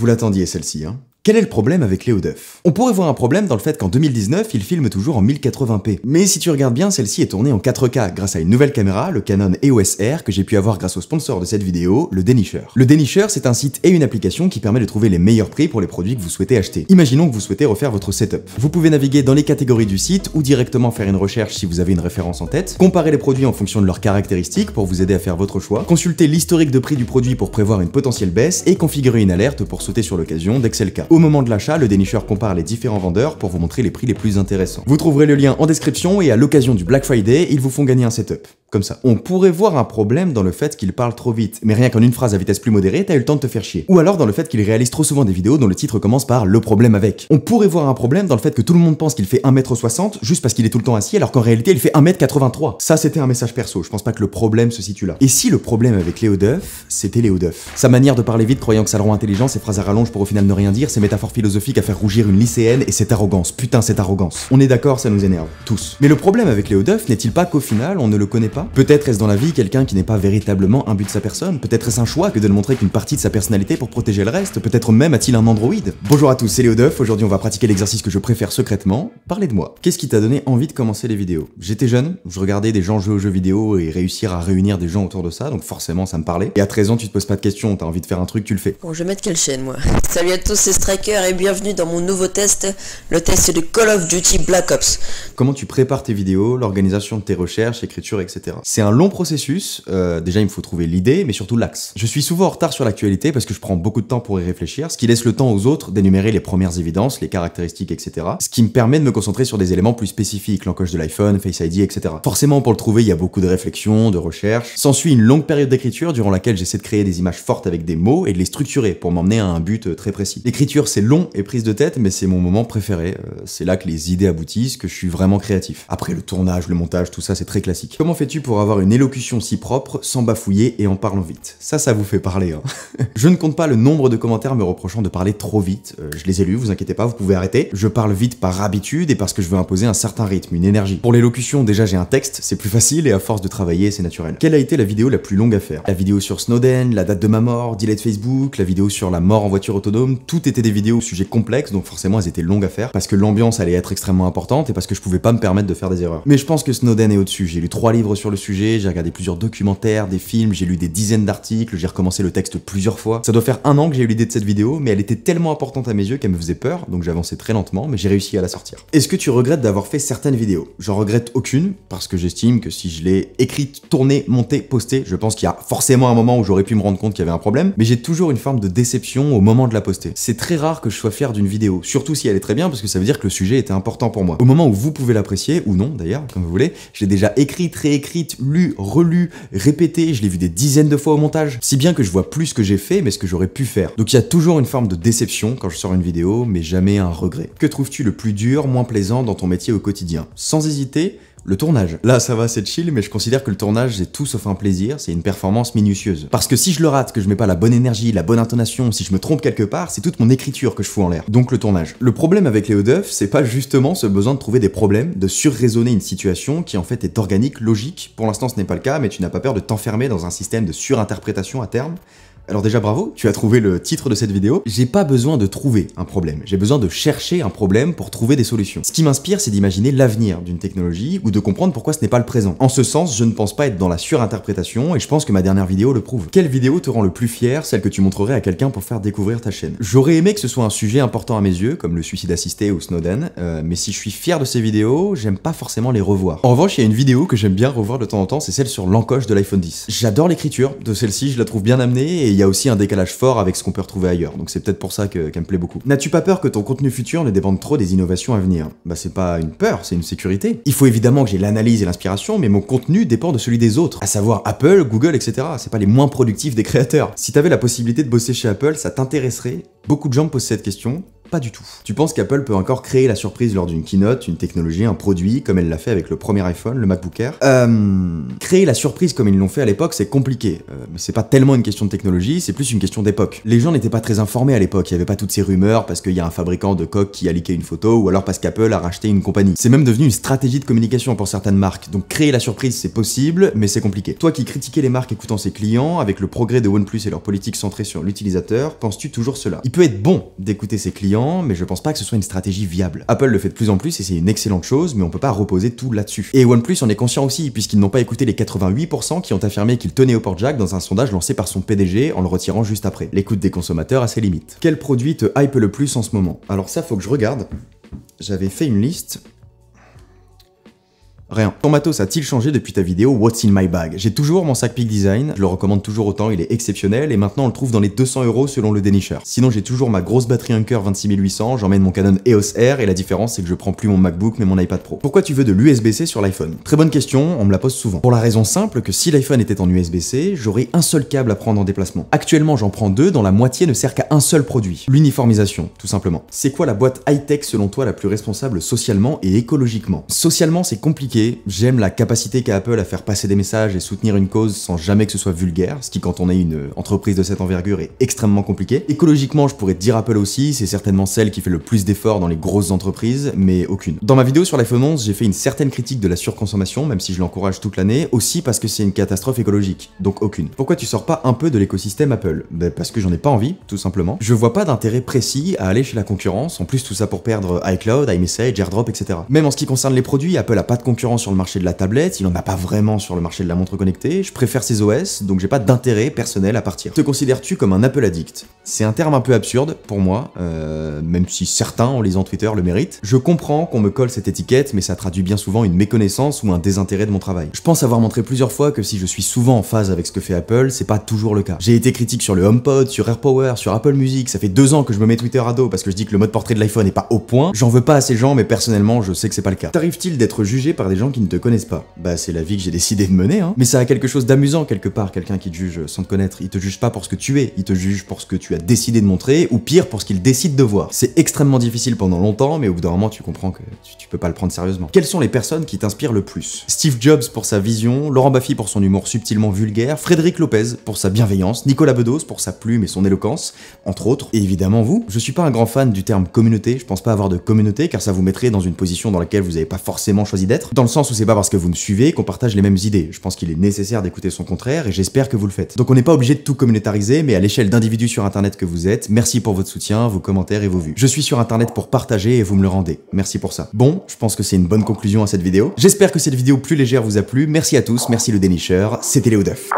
Vous l'attendiez celle-ci, hein quel est le problème avec Léo Duff On pourrait voir un problème dans le fait qu'en 2019, il filme toujours en 1080p. Mais si tu regardes bien, celle-ci est tournée en 4K grâce à une nouvelle caméra, le Canon EOS R, que j'ai pu avoir grâce au sponsor de cette vidéo, le Dénicheur. Le Dénicheur, c'est un site et une application qui permet de trouver les meilleurs prix pour les produits que vous souhaitez acheter. Imaginons que vous souhaitez refaire votre setup. Vous pouvez naviguer dans les catégories du site ou directement faire une recherche si vous avez une référence en tête, comparer les produits en fonction de leurs caractéristiques pour vous aider à faire votre choix, consulter l'historique de prix du produit pour prévoir une potentielle baisse et configurer une alerte pour sauter sur l'occasion dès cas. Au moment de l'achat, le dénicheur compare les différents vendeurs pour vous montrer les prix les plus intéressants. Vous trouverez le lien en description et à l'occasion du Black Friday, ils vous font gagner un setup. Comme ça, on pourrait voir un problème dans le fait qu'il parle trop vite, mais rien qu'en une phrase à vitesse plus modérée, t'as eu le temps de te faire chier. Ou alors dans le fait qu'il réalise trop souvent des vidéos dont le titre commence par le problème avec. On pourrait voir un problème dans le fait que tout le monde pense qu'il fait 1m60 juste parce qu'il est tout le temps assis alors qu'en réalité il fait 1m83. Ça c'était un message perso, je pense pas que le problème se situe là. Et si le problème avec Léo Duff, c'était Léo Duff Sa manière de parler vite croyant que ça le rend intelligent, ses phrases à rallonge pour au final ne rien dire, métaphore philosophique à faire rougir une lycéenne et cette arrogance, putain cette arrogance. On est d'accord, ça nous énerve, tous. Mais le problème avec Léo Duff n'est-il pas qu'au final, on ne le connaît pas Peut-être est-ce dans la vie quelqu'un qui n'est pas véritablement un but de sa personne Peut-être est-ce un choix que de ne montrer qu'une partie de sa personnalité pour protéger le reste Peut-être même a-t-il un androïde Bonjour à tous, c'est Léo Duff, aujourd'hui on va pratiquer l'exercice que je préfère secrètement, parler de moi. Qu'est-ce qui t'a donné envie de commencer les vidéos J'étais jeune, je regardais des gens jouer aux jeux vidéo et réussir à réunir des gens autour de ça, donc forcément ça me parlait. Et à 13 ans, tu te poses pas de questions, t'as envie de faire un truc, tu le fais. Bon, je vais mettre quelle chaîne moi Salut à tous, c'est et bienvenue dans mon nouveau test, le test de Call of Duty Black Ops. Comment tu prépares tes vidéos, l'organisation de tes recherches, écriture, etc. C'est un long processus, euh, déjà il me faut trouver l'idée, mais surtout l'axe. Je suis souvent en retard sur l'actualité parce que je prends beaucoup de temps pour y réfléchir, ce qui laisse le temps aux autres d'énumérer les premières évidences, les caractéristiques, etc. Ce qui me permet de me concentrer sur des éléments plus spécifiques, l'encoche de l'iPhone, Face ID, etc. Forcément pour le trouver, il y a beaucoup de réflexions, de recherche. S'ensuit une longue période d'écriture durant laquelle j'essaie de créer des images fortes avec des mots et de les structurer pour m'emmener à un but euh, très précis. L'écriture c'est long et prise de tête, mais c'est mon moment préféré. Euh, c'est là que les idées aboutissent, que je suis vraiment créatif. Après le tournage, le montage, tout ça, c'est très classique. Comment fais-tu pour avoir une élocution si propre, sans bafouiller et en parlant vite Ça, ça vous fait parler, hein. je ne compte pas le nombre de commentaires me reprochant de parler trop vite. Euh, je les ai lus, vous inquiétez pas, vous pouvez arrêter. Je parle vite par habitude et parce que je veux imposer un certain rythme, une énergie. Pour l'élocution, déjà j'ai un texte, c'est plus facile et à force de travailler, c'est naturel. Quelle a été la vidéo la plus longue à faire La vidéo sur Snowden, la date de ma mort, delay de Facebook, la vidéo sur la mort en voiture autonome, tout était vidéos au sujet complexe, donc forcément elles étaient longues à faire, parce que l'ambiance allait être extrêmement importante et parce que je pouvais pas me permettre de faire des erreurs. Mais je pense que Snowden est au-dessus. J'ai lu trois livres sur le sujet, j'ai regardé plusieurs documentaires, des films, j'ai lu des dizaines d'articles, j'ai recommencé le texte plusieurs fois. Ça doit faire un an que j'ai eu l'idée de cette vidéo, mais elle était tellement importante à mes yeux qu'elle me faisait peur, donc j'avançais très lentement, mais j'ai réussi à la sortir. Est-ce que tu regrettes d'avoir fait certaines vidéos J'en regrette aucune, parce que j'estime que si je l'ai écrite, tournée, montée, postée, je pense qu'il y a forcément un moment où j'aurais pu me rendre compte qu'il y avait un problème, mais j'ai toujours une forme de déception au moment de la poster. C'est très que je sois fier d'une vidéo, surtout si elle est très bien, parce que ça veut dire que le sujet était important pour moi. Au moment où vous pouvez l'apprécier, ou non d'ailleurs, comme vous voulez, je l'ai déjà écrite, réécrite, lu, relu, répété. je l'ai vu des dizaines de fois au montage, si bien que je vois plus ce que j'ai fait, mais ce que j'aurais pu faire. Donc il y a toujours une forme de déception quand je sors une vidéo, mais jamais un regret. Que trouves-tu le plus dur, moins plaisant dans ton métier au quotidien Sans hésiter, le tournage. Là, ça va, c'est chill, mais je considère que le tournage, c'est tout sauf un plaisir, c'est une performance minutieuse. Parce que si je le rate, que je mets pas la bonne énergie, la bonne intonation, si je me trompe quelque part, c'est toute mon écriture que je fous en l'air. Donc le tournage. Le problème avec les Duff, c'est pas justement ce besoin de trouver des problèmes, de surraisonner une situation qui en fait est organique, logique. Pour l'instant, ce n'est pas le cas, mais tu n'as pas peur de t'enfermer dans un système de surinterprétation à terme alors déjà bravo, tu as trouvé le titre de cette vidéo. J'ai pas besoin de trouver un problème, j'ai besoin de chercher un problème pour trouver des solutions. Ce qui m'inspire, c'est d'imaginer l'avenir d'une technologie ou de comprendre pourquoi ce n'est pas le présent. En ce sens, je ne pense pas être dans la surinterprétation et je pense que ma dernière vidéo le prouve. Quelle vidéo te rend le plus fier, celle que tu montrerais à quelqu'un pour faire découvrir ta chaîne J'aurais aimé que ce soit un sujet important à mes yeux, comme le suicide assisté ou Snowden, euh, mais si je suis fier de ces vidéos, j'aime pas forcément les revoir. En revanche, il y a une vidéo que j'aime bien revoir de temps en temps, c'est celle sur l'encoche de l'iPhone 10. J'adore l'écriture de celle-ci, je la trouve bien amenée et il y a aussi un décalage fort avec ce qu'on peut retrouver ailleurs, donc c'est peut-être pour ça qu'elle me plaît beaucoup. N'as-tu pas peur que ton contenu futur ne dépende trop des innovations à venir Bah c'est pas une peur, c'est une sécurité. Il faut évidemment que j'ai l'analyse et l'inspiration, mais mon contenu dépend de celui des autres, à savoir Apple, Google, etc. C'est pas les moins productifs des créateurs. Si t'avais la possibilité de bosser chez Apple, ça t'intéresserait Beaucoup de gens me posent cette question, pas du tout. Tu penses qu'Apple peut encore créer la surprise lors d'une keynote, une technologie, un produit, comme elle l'a fait avec le premier iPhone, le MacBook Air euh, Créer la surprise comme ils l'ont fait à l'époque, c'est compliqué. Euh, mais c'est pas tellement une question de technologie, c'est plus une question d'époque. Les gens n'étaient pas très informés à l'époque, il n'y avait pas toutes ces rumeurs parce qu'il y a un fabricant de coques qui a liqué une photo ou alors parce qu'Apple a racheté une compagnie. C'est même devenu une stratégie de communication pour certaines marques. Donc créer la surprise, c'est possible, mais c'est compliqué. Toi qui critiquais les marques écoutant ses clients, avec le progrès de OnePlus et leur politique centrée sur l'utilisateur, penses-tu toujours cela Il peut être bon d'écouter ses clients mais je pense pas que ce soit une stratégie viable. Apple le fait de plus en plus et c'est une excellente chose, mais on peut pas reposer tout là-dessus. Et OnePlus en est conscient aussi, puisqu'ils n'ont pas écouté les 88% qui ont affirmé qu'ils tenaient au port jack dans un sondage lancé par son PDG en le retirant juste après. L'écoute des consommateurs a ses limites. Quel produit te hype le plus en ce moment Alors ça, faut que je regarde. J'avais fait une liste Rien. Ton matos a-t-il changé depuis ta vidéo What's in my bag J'ai toujours mon sac Peak Design, je le recommande toujours autant, il est exceptionnel et maintenant on le trouve dans les 200 euros selon le dénicheur. Sinon j'ai toujours ma grosse batterie Anker 26800, j'emmène mon Canon EOS R et la différence c'est que je prends plus mon MacBook mais mon iPad Pro. Pourquoi tu veux de l'USB-C sur l'iPhone Très bonne question, on me la pose souvent. Pour la raison simple que si l'iPhone était en USB-C, j'aurais un seul câble à prendre en déplacement. Actuellement j'en prends deux dont la moitié ne sert qu'à un seul produit, l'uniformisation tout simplement. C'est quoi la boîte high-tech selon toi la plus responsable socialement et écologiquement Socialement c'est compliqué J'aime la capacité qu'a Apple à faire passer des messages et soutenir une cause sans jamais que ce soit vulgaire, ce qui quand on est une euh, entreprise de cette envergure est extrêmement compliqué. Écologiquement, je pourrais dire Apple aussi, c'est certainement celle qui fait le plus d'efforts dans les grosses entreprises, mais aucune. Dans ma vidéo sur l'iPhone 11, j'ai fait une certaine critique de la surconsommation, même si je l'encourage toute l'année, aussi parce que c'est une catastrophe écologique, donc aucune. Pourquoi tu sors pas un peu de l'écosystème Apple ben, Parce que j'en ai pas envie, tout simplement. Je vois pas d'intérêt précis à aller chez la concurrence, en plus tout ça pour perdre iCloud, iMessage, AirDrop, etc. Même en ce qui concerne les produits, Apple a pas de concurrence sur le marché de la tablette, il n'en a pas vraiment sur le marché de la montre connectée, je préfère ces OS, donc j'ai pas d'intérêt personnel à partir. Te considères-tu comme un Apple addict C'est un terme un peu absurde pour moi, euh, même si certains en lisant Twitter le méritent. Je comprends qu'on me colle cette étiquette, mais ça traduit bien souvent une méconnaissance ou un désintérêt de mon travail. Je pense avoir montré plusieurs fois que si je suis souvent en phase avec ce que fait Apple, c'est pas toujours le cas. J'ai été critique sur le HomePod, sur AirPower, sur Apple Music, ça fait deux ans que je me mets Twitter à parce que je dis que le mode portrait de l'iPhone n'est pas au point. J'en veux pas à ces gens, mais personnellement, je sais que c'est pas le cas. T'arrive-t-il d'être jugé par des qui ne te connaissent pas. Bah c'est la vie que j'ai décidé de mener, hein. Mais ça a quelque chose d'amusant quelque part, quelqu'un qui te juge sans te connaître. Il te juge pas pour ce que tu es, il te juge pour ce que tu as décidé de montrer, ou pire, pour ce qu'il décide de voir. C'est extrêmement difficile pendant longtemps, mais au bout d'un moment tu comprends que tu, peux pas le prendre sérieusement. Quelles sont les personnes qui t'inspirent le plus Steve Jobs pour sa vision, Laurent Baffy pour son humour subtilement vulgaire, Frédéric Lopez pour sa bienveillance, Nicolas Bedos pour sa plume et son éloquence, entre autres, et évidemment vous. Je suis pas un grand fan du terme communauté, je pense pas avoir de communauté car ça vous mettrait dans une position dans laquelle vous n'avez pas forcément choisi d'être dans le sens où c'est pas parce que vous me suivez qu'on partage les mêmes idées. Je pense qu'il est nécessaire d'écouter son contraire et j'espère que vous le faites. Donc on n'est pas obligé de tout communautariser, mais à l'échelle d'individus sur internet que vous êtes, merci pour votre soutien, vos commentaires et vos vues. Je suis sur internet pour partager et vous me le rendez. Merci pour ça. Bon, je pense que c'est une bonne conclusion à cette vidéo. J'espère que cette vidéo plus légère vous a plu. Merci à tous, merci le dénicheur. C'était Léo Duff.